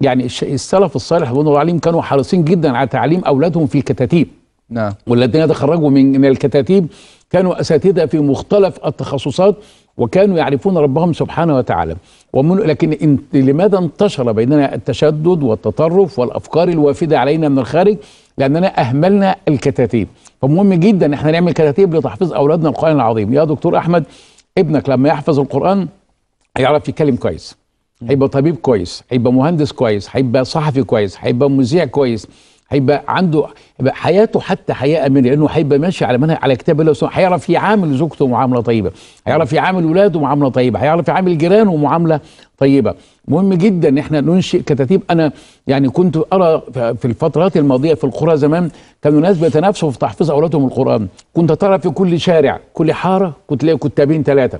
يعني السلف الصالح رضوان الله عليهم كانوا حريصين جدا على تعليم أولادهم في الكتاتيب نعم والذين تخرجوا من الكتاتيب كانوا اساتذه في مختلف التخصصات وكانوا يعرفون ربهم سبحانه وتعالى ومن لكن لماذا انتشر بيننا التشدد والتطرف والافكار الوافده علينا من الخارج لاننا اهملنا الكتاتيب فمهم جدا احنا نعمل كتاتيب لتحفيظ اولادنا القران العظيم يا دكتور احمد ابنك لما يحفظ القران هيعرف يتكلم كويس هيبقى طبيب كويس هيبقى مهندس كويس هيبقى صحفي كويس هيبقى مذيع كويس هيبقى عنده هيبقى حياته حتى حياه امنه لانه هيبقى ماشي على منهج على كتاب الله سبحانه هيعرف يعامل زوجته معامله طيبه هيعرف يعامل ولاده معامله طيبه هيعرف يعامل جيرانه معامله طيبه مهم جدا ان احنا ننشئ كتاتيب انا يعني كنت ارى في الفترات الماضيه في القرى زمان كانوا ناس بيتنافسوا في تحفيظ اولادهم القران كنت ترى في كل شارع كل حاره كنت تلاقي كتابين ثلاثه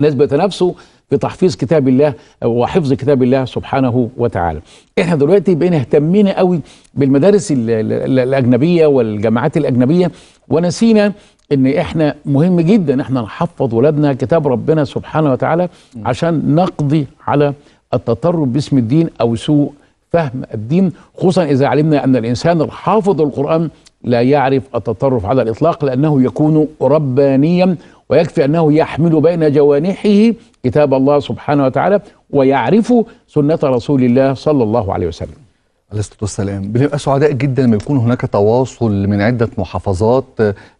ناس بيتنافسوا بتحفيظ كتاب الله وحفظ كتاب الله سبحانه وتعالى احنا دلوقتي بقينا اهتمينا قوي بالمدارس الاجنبيه والجامعات الاجنبيه ونسينا ان احنا مهم جدا احنا نحفظ ولادنا كتاب ربنا سبحانه وتعالى عشان نقضي على التطرب باسم الدين او سوء فهم الدين خصوصا اذا علمنا ان الانسان الحافظ القران لا يعرف التطرف على الاطلاق لانه يكون ربانيا ويكفي أنه يحمل بين جوانحه كتاب الله سبحانه وتعالى ويعرف سنة رسول الله صلى الله عليه وسلم عليه الصلاه والسلام بنبقى سعداء جدا لما يكون هناك تواصل من عده محافظات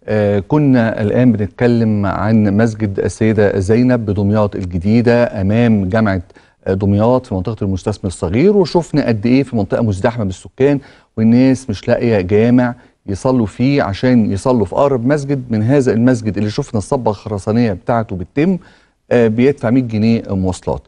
آه كنا الان بنتكلم عن مسجد السيده زينب بدمياط الجديده امام جامعه آه، دمياط في منطقه المستثمر الصغير وشفنا قد ايه في منطقه مزدحمه بالسكان والناس مش لاقيه جامع يصلوا فيه عشان يصلوا في اقرب مسجد من هذا المسجد اللي شفنا الصبه الخرسانيه بتاعته بتتم آه، بيدفع 100 جنيه مواصلات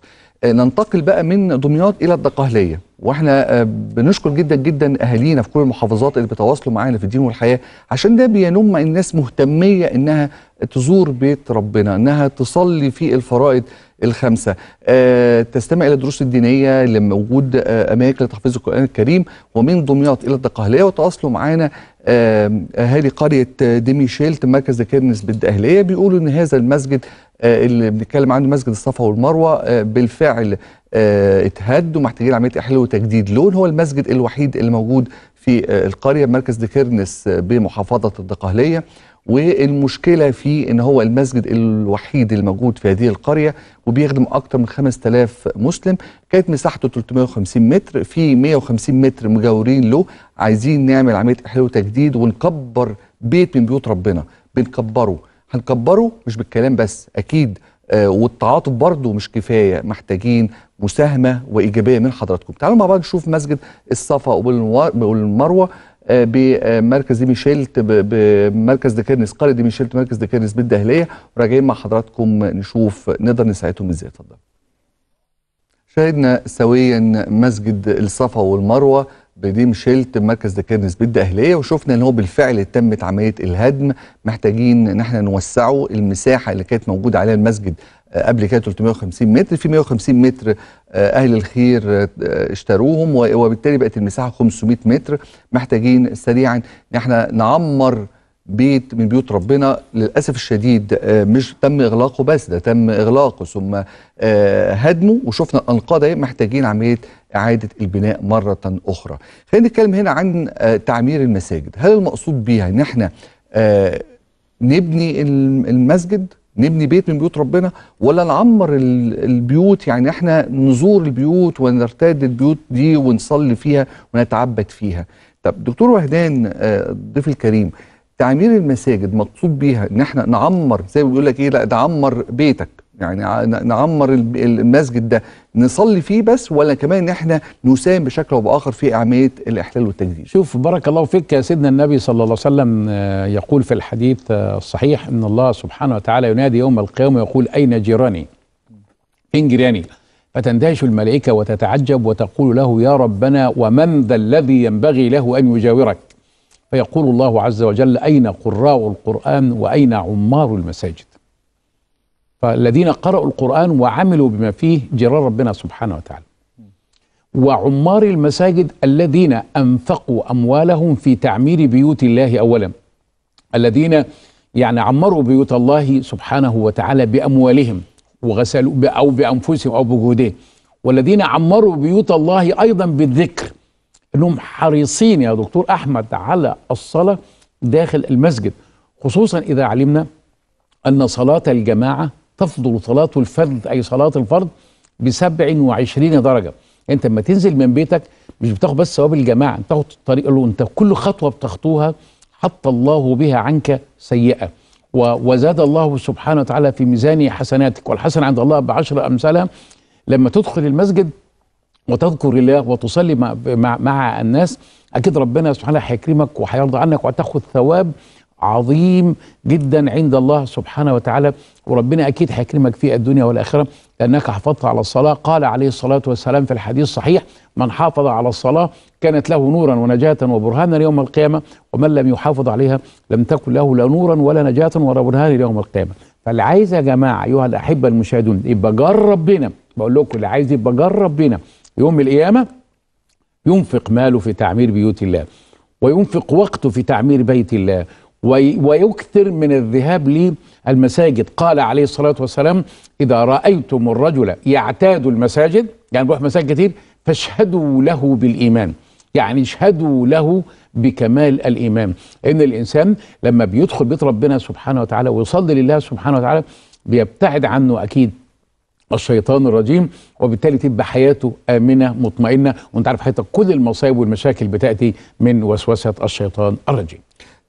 آه، ننتقل بقى من دمياط الى الدقهليه واحنا آه، بنشكر جدا جدا اهالينا في كل المحافظات اللي بيتواصلوا معانا في الدين والحياه عشان ده بينم الناس مهتميه انها تزور بيت ربنا انها تصلي في الفرائض الخمسه أه تستمع الى الدروس الدينيه لوجود اماكن لتحفيظ القران الكريم ومن دمياط الى الدقهليه وتواصلوا معانا اهالي قريه ديميشيل مركز الكنيس بالدقهليه بيقولوا ان هذا المسجد آه، اللي بنتكلم عنه مسجد الصفا والمروه آه، بالفعل آه، اتهد ومحتاجين عمليه احلال وتجديد لون هو المسجد الوحيد اللي موجود في القريه مركز ديكيرنس بمحافظه الدقهليه والمشكلة في ان هو المسجد الوحيد الموجود في هذه القرية وبيخدم اكتر من 5000 مسلم كانت مساحته 350 متر في 150 متر مجاورين له عايزين نعمل عملية احلال وتجديد ونكبر بيت من بيوت ربنا بنكبره هنكبره مش بالكلام بس اكيد آه والتعاطف برضه مش كفايه محتاجين مساهمه وايجابيه من حضراتكم تعالوا مع بعض نشوف مسجد الصفا والمروه آه، بمركز دي ميشيلت بمركز ديكيرنس قريه دي ميشيلت مركز ديكيرنس بالدهليه وراجعين مع حضراتكم نشوف نقدر نساعدهم ازاي اتفضل. شاهدنا سويا مسجد الصفا والمروه بديم شيلت مركز دكنس بالدهليه وشفنا ان هو بالفعل تمت عملية الهدم محتاجين ان احنا نوسعه المساحة اللي كانت موجودة عليها المسجد قبل كده 350 متر في 150 متر آه، اهل الخير آه، اشتروهم وبالتالي بقت المساحه 500 متر محتاجين سريعا ان احنا نعمر بيت من بيوت ربنا للاسف الشديد آه، مش تم اغلاقه بس ده تم اغلاقه ثم هدمه وشفنا الانقاض اهي محتاجين عمليه اعاده البناء مره اخرى. خلينا نتكلم هنا عن تعمير المساجد، هل المقصود بيها ان احنا نبني المسجد نبني بيت من بيوت ربنا ولا نعمر البيوت يعني احنا نزور البيوت ونرتاد البيوت دي ونصلي فيها ونتعبد فيها طب دكتور وهدان الضيف آه، الكريم تعمير المساجد مقصود بيها ان احنا نعمر زي ما بيقول لك ايه لا ده عمر بيتك يعني نعمر المسجد ده نصلي فيه بس ولا كمان ان احنا نساهم بشكل او باخر في اعمال الاحلال والتجديد شوف بارك الله فيك يا سيدنا النبي صلى الله عليه وسلم آه، يقول في الحديث آه، الصحيح ان الله سبحانه وتعالى ينادي يوم القيامه ويقول اين جيراني فين جيراني فتندهش الملائكه وتتعجب وتقول له يا ربنا ومن ذا الذي ينبغي له ان يجاورك فيقول الله عز وجل اين قراء القران واين عمار المساجد فالذين قرأوا القرآن وعملوا بما فيه جرى ربنا سبحانه وتعالى وعمار المساجد الذين أنفقوا أموالهم في تعمير بيوت الله أولا الذين يعني عمروا بيوت الله سبحانه وتعالى بأموالهم وغسلوا أو بأنفسهم أو بجهودهم والذين عمروا بيوت الله أيضا بالذكر أنهم حريصين يا دكتور أحمد على الصلاة داخل المسجد خصوصا إذا علمنا أن صلاة الجماعة تفضل صلاة الفرد أي صلاة الفرد ب 27 درجة أنت لما تنزل من بيتك مش بتاخد بس ثواب الجماعة أنت تاخد الطريق له أنت كل خطوة بتخطوها حط الله بها عنك سيئة وزاد الله سبحانه وتعالى في ميزان حسناتك والحسن عند الله بعشر أمثالها لما تدخل المسجد وتذكر الله وتصلي مع, مع, مع الناس أكيد ربنا سبحانه هيكرمك وهيرضى عنك وهتاخد ثواب عظيم جدا عند الله سبحانه وتعالى وربنا أكيد هيكرمك في الدنيا والآخرة لأنك حافظت على الصلاة قال عليه الصلاة والسلام في الحديث الصحيح من حافظ على الصلاة كانت له نورا ونجاة وبرهانا يوم القيامة ومن لم يحافظ عليها لم تكن له لا نورا ولا نجاة ولا برهانا يوم القيامة فاللي عايز يا جماعة أيها الأحبة المشاهدون يبقى جرب ربنا بقول لكم اللي عايز يبقى جرب ربنا يوم القيامة ينفق ماله في تعمير بيوت الله وينفق وقته في تعمير بيت الله ويكثر من الذهاب للمساجد قال عليه الصلاة والسلام إذا رأيتم الرجل يعتاد المساجد يعني بيروح مساجد كتير فاشهدوا له بالإيمان يعني اشهدوا له بكمال الإيمان إن الإنسان لما بيدخل بيت ربنا سبحانه وتعالى ويصلي لله سبحانه وتعالى بيبتعد عنه أكيد الشيطان الرجيم وبالتالي تبقى حياته آمنة مطمئنة وانت عارف حياتك كل المصايب والمشاكل بتأتي من وسوسة الشيطان الرجيم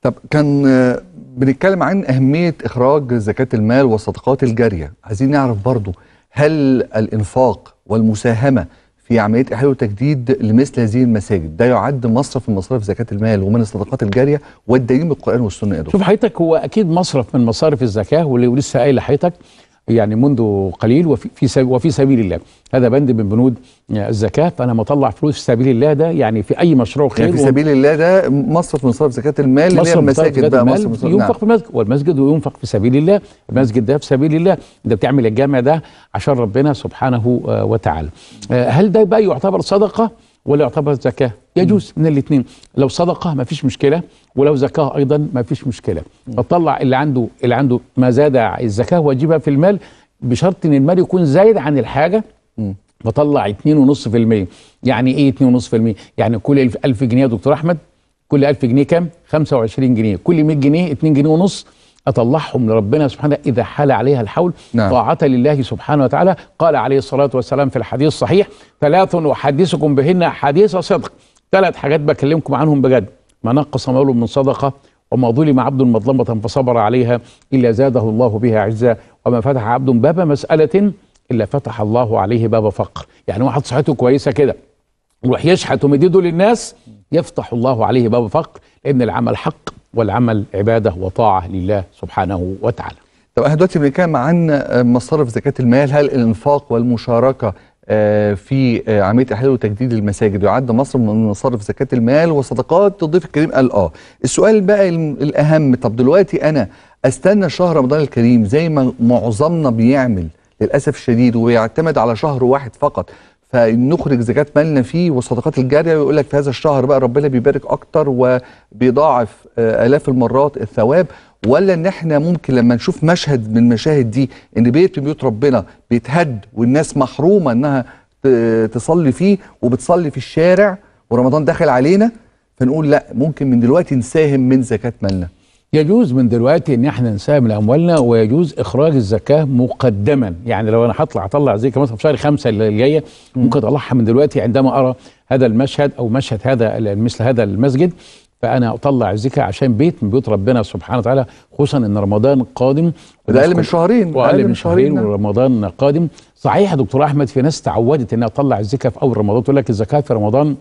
طب كان آه، بنتكلم عن اهميه اخراج زكاه المال والصدقات الجاريه عايزين نعرف برضو هل الانفاق والمساهمه في عمليه احياء وتجديد لمثل هذه المساجد ده يعد مصرف من مصارف زكاه المال ومن الصدقات الجاريه والدليل من القران والسنه يا دكتور شوف حضرتك هو اكيد مصرف من مصارف الزكاه واللي لسه قايل لحضرتك يعني منذ قليل وفي وفي سبيل الله هذا بند من بنود آه، الزكاه فانا مطلع فلوس في سبيل الله ده يعني في اي مشروع يعني خير يعني في سبيل الله ده مصرف من صرف زكاه المال اللي هي المساجد بقى مصرف مصرف ينفق نعم. في المسجد والمسجد وينفق في سبيل الله المسجد ده في سبيل الله انت بتعمل الجامع ده عشان ربنا سبحانه آه، وتعالى آه، هل ده بقى يعتبر صدقه ولا يعتبر زكاة يجوز من الاثنين لو صدقة ما فيش مشكلة ولو زكاة أيضا ما فيش مشكلة فطلع اللي عنده اللي عنده ما زاد الزكاة ويجيبها في المال بشرط إن المال يكون زايد عن الحاجة بطلع 2.5% يعني ايه 2.5% يعني كل 1000 جنيه يا دكتور احمد كل 1000 جنيه كام 25 جنيه كل 100 جنيه 2 جنيه ونص أطلعهم لربنا سبحانه إذا حال عليها الحول نعم. طاعة لله سبحانه وتعالى قال عليه الصلاة والسلام في الحديث الصحيح ثلاث أحدثكم بهن حديث صدق ثلاث حاجات بكلمكم عنهم بجد ما نقص مول من صدقة وما ظلم عبد مظلمة فصبر عليها إلا زاده الله بها عزا وما فتح عبد باب مسألة إلا فتح الله عليه باب فقر يعني واحد صحته كويسة كده يروح يشحت ومديده للناس يفتح الله عليه باب فقر لأن العمل حق والعمل عبادة وطاعة لله سبحانه وتعالى طب احنا دلوقتي بنتكلم عن آه، مصارف زكاة المال هل الانفاق والمشاركة آه، في آه، عملية إحلال وتجديد المساجد يعد مصر من مصارف زكاة المال وصدقات الضيف الكريم قال آه السؤال بقى الأهم طب دلوقتي أنا أستنى شهر رمضان الكريم زي ما معظمنا بيعمل للأسف الشديد ويعتمد على شهر واحد فقط فنخرج زكاة مالنا فيه والصدقات الجارية ويقول لك في هذا الشهر بقى ربنا بيبارك أكتر وبيضاعف آه، آلاف المرات الثواب ولا ان احنا ممكن لما نشوف مشهد من المشاهد دي ان بيت من بيوت ربنا بيتهد والناس محرومه انها تصلي فيه وبتصلي في الشارع ورمضان داخل علينا فنقول لا ممكن من دلوقتي نساهم من زكاه مالنا يجوز من دلوقتي ان احنا نساهم لاموالنا ويجوز اخراج الزكاه مقدما يعني لو انا هطلع اطلع زي مثلا في شهر خمسه اللي جايه ممكن اطلعها من دلوقتي عندما ارى هذا المشهد او مشهد هذا مثل هذا المسجد فانا اطلع الزكاه عشان بيت من بيوت ربنا سبحانه وتعالى خصوصا ان رمضان قادم ده اقل من شهرين اقل من شهرين ورمضان قادم صحيح يا دكتور احمد في ناس تعودت انها تطلع الزكاه في اول رمضان تقول لك الزكاه في رمضان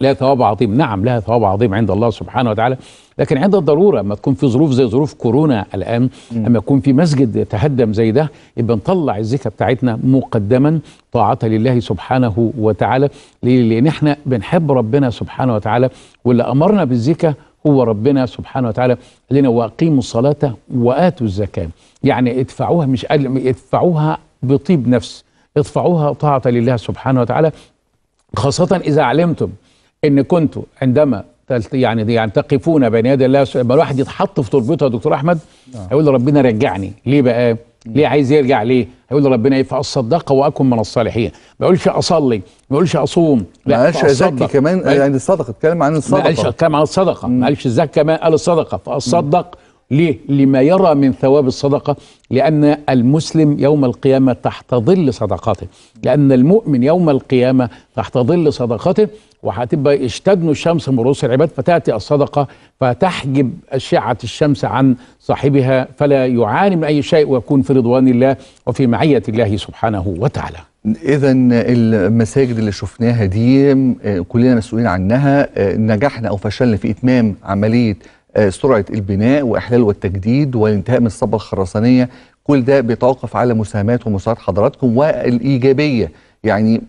لها ثواب عظيم نعم لها ثواب عظيم عند الله سبحانه وتعالى لكن عند الضروره اما تكون في ظروف زي ظروف كورونا الان اما يكون في مسجد يتهدم زي ده يبقى نطلع الزكاه بتاعتنا مقدما طاعه لله سبحانه وتعالى لان احنا بنحب ربنا سبحانه وتعالى واللي امرنا بالزكاه هو ربنا سبحانه وتعالى لنا واقيموا الصلاه واتوا الزكاه يعني ادفعوها مش قال ادفعوها بطيب نفس ادفعوها طاعه لله سبحانه وتعالى خاصه اذا علمتم ان كنتم عندما يعني يعني تقفون بين يدي الله لما الواحد يتحط في تربته يا دكتور احمد نعم. هيقول ربنا رجعني ليه بقى؟ ليه عايز يرجع ليه؟ هيقول ربنا ايه فاصدق واكن من الصالحين، ما يقولش اصلي، ما يقولش اصوم، لا ما قالش ازكي كمان يعني الصدقه اتكلم عن الصدقه ما قالش اتكلم عن الصدقه، ما قالش الزكاه كمان قال الصدقه فاصدق ليه؟ لما يرى من ثواب الصدقة لأن المسلم يوم القيامة تحت ظل صدقاته لأن المؤمن يوم القيامة تحت ظل صدقاته وهتبقى اشتدنوا الشمس من رؤوس العباد فتأتي الصدقة فتحجب أشعة الشمس عن صاحبها فلا يعاني من أي شيء ويكون في رضوان الله وفي معية الله سبحانه وتعالى إذا المساجد اللي شفناها دي آه، كلنا مسؤولين عنها آه، نجحنا أو فشلنا في إتمام عملية آه، سرعه البناء واحلال والتجديد والانتهاء من الصبغه الخرسانيه كل ده بيتوقف على مساهمات ومساعدة حضراتكم والايجابيه يعني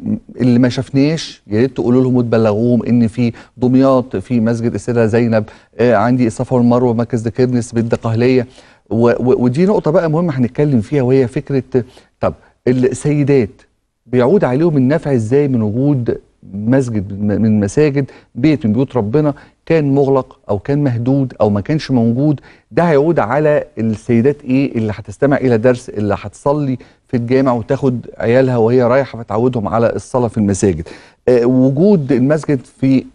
اللي ما شفناش يا ريت تقولوا لهم وتبلغوهم ان في دمياط في مسجد السيده زينب آه، عندي الصفا والمروه مركز دكيرنس بيت قهليه ودي نقطه بقى مهمه هنتكلم فيها وهي فكره طب السيدات بيعود عليهم النفع ازاي من وجود مسجد من مساجد بيت من بيوت ربنا كان مغلق او كان مهدود او ما كانش موجود ده هيعود على السيدات ايه اللي هتستمع الى درس اللي هتصلي في الجامع وتاخد عيالها وهي رايحه فتعودهم على الصلاه في المساجد أه وجود المسجد في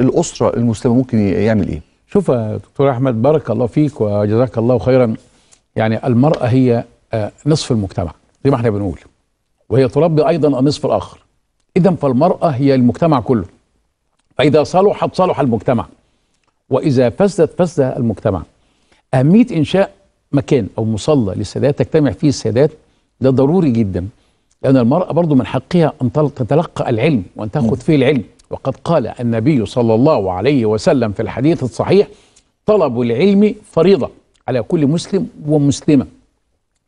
الاسره المسلمه ممكن يعمل ايه شوف يا دكتور احمد بارك الله فيك وجزاك الله خيرا يعني المراه هي آه، نصف المجتمع زي ما احنا بنقول وهي تربي ايضا النصف الاخر إذا فالمرأة هي المجتمع كله فإذا صلحت صلح المجتمع وإذا فسدت فسد المجتمع أهمية إنشاء مكان أو مصلى للسيدات تجتمع فيه السيدات ده ضروري جدا لأن المرأة برضو من حقها أن تتلقى العلم وأن تأخذ فيه العلم وقد قال النبي صلى الله عليه وسلم في الحديث الصحيح طلب العلم فريضة على كل مسلم ومسلمة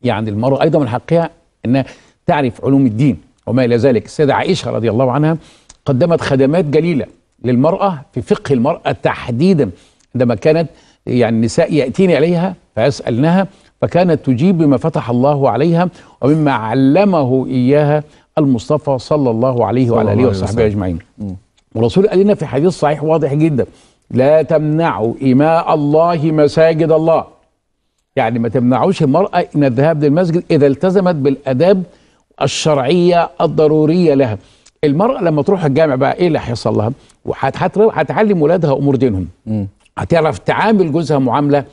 يعني المرأة أيضا من حقها أنها تعرف علوم الدين وما إلى ذلك السيدة عائشة رضي الله عنها قدمت خدمات جليلة للمرأة في فقه المرأة تحديدا عندما كانت يعني النساء يأتين إليها فيسألنها فكانت تجيب بما فتح الله عليها ومما علمه إياها المصطفى صلى الله عليه وعلى آله وصحبه أجمعين والرسول قال لنا في حديث صحيح واضح جدا لا تمنعوا إماء الله مساجد الله يعني ما تمنعوش المرأة من الذهاب للمسجد إذا التزمت بالأداب الشرعيه الضروريه لها المراه لما تروح الجامع بقى ايه اللي هيحصل لها وهتعلم ولادها امور دينهم هتعرف تعامل جوزها معامله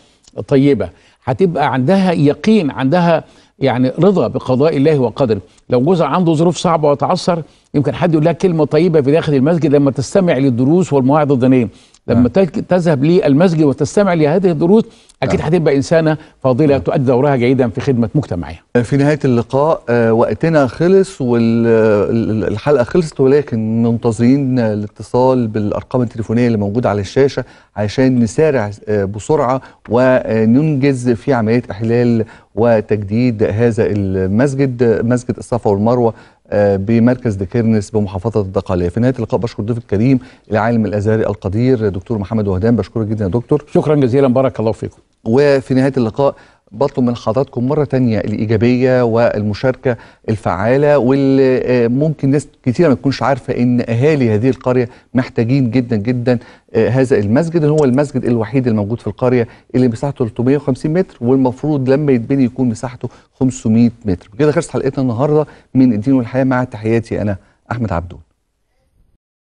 طيبه هتبقى عندها يقين عندها يعني رضا بقضاء الله وقدره لو جوزها عنده ظروف صعبه وتعصر يمكن حد يقول لها كلمه طيبه في داخل المسجد لما تستمع للدروس والمواعظ الدينيه لما نعم. تذهب للمسجد وتستمع لهذه الدروس اكيد نعم. هتبقى انسانه فاضله نعم. تؤدي دورها جيدا في خدمه مجتمعها. آه، في نهايه اللقاء آه، وقتنا خلص والحلقه خلصت ولكن منتظرين الاتصال بالارقام التليفونيه اللي موجوده على الشاشه عشان نسارع آه، بسرعه وننجز في عمليه احلال وتجديد هذا المسجد مسجد الصفا والمروه آه، بمركز ديكيرنس بمحافظه الدقهليه في نهايه اللقاء بشكر ضيف الكريم العالم الازهري القدير دكتور محمد وهدان بشكرك جدا يا دكتور شكرا جزيلا بارك الله فيكم وفي نهايه اللقاء بطلب من حضراتكم مرة تانية الإيجابية والمشاركة الفعالة واللي آه، ممكن ناس كثيره ما تكونش عارفة إن أهالي هذه القرية محتاجين جدا جدا آه، هذا المسجد هو المسجد الوحيد الموجود في القرية اللي مساحته 350 متر والمفروض لما يتبني يكون مساحته 500 متر كده خلصت حلقتنا النهاردة من الدين والحياة مع تحياتي أنا أحمد عبدون